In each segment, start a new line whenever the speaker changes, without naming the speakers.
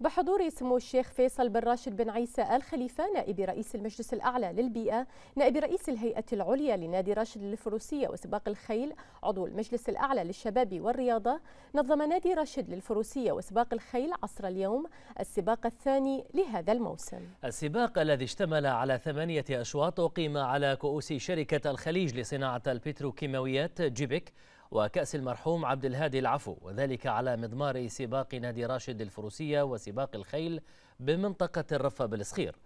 بحضور سمو الشيخ فيصل بن راشد بن عيسى آل خليفة نائب رئيس المجلس الأعلى للبيئة نائب رئيس الهيئة العليا لنادي راشد للفروسية وسباق الخيل عضو المجلس الأعلى للشباب والرياضة نظم نادي راشد للفروسية وسباق الخيل عصر اليوم السباق الثاني لهذا الموسم
السباق الذي اشتمل على ثمانية أشواط أقيم على كؤوس شركة الخليج لصناعة البتروكيماويات جيبك وكأس المرحوم عبد الهادي العفو وذلك على مضمار سباق نادي راشد الفروسية وسباق الخيل بمنطقة الرفة بالصخير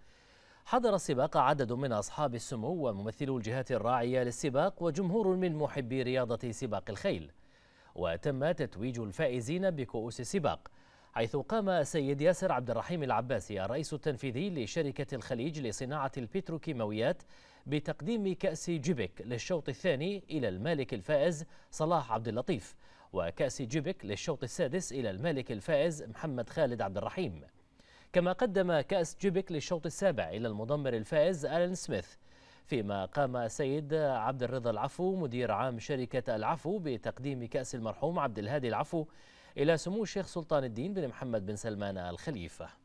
حضر السباق عدد من أصحاب السمو وممثلو الجهات الراعية للسباق وجمهور من محبي رياضة سباق الخيل وتم تتويج الفائزين بكؤوس السباق حيث قام سيد ياسر عبد الرحيم العباسي الرئيس التنفيذي لشركة الخليج لصناعة البتروكيماويات بتقديم كأس جيبك للشوط الثاني إلى المالك الفائز صلاح عبد اللطيف وكأس جيبك للشوط السادس إلى المالك الفائز محمد خالد عبد الرحيم كما قدم كأس جيبك للشوط السابع إلى المضمر الفائز آلين سميث فيما قام سيد عبد الرضا العفو مدير عام شركة العفو بتقديم كأس المرحوم عبد الهادي العفو إلى سمو الشيخ سلطان الدين بن محمد بن سلمان الخليفة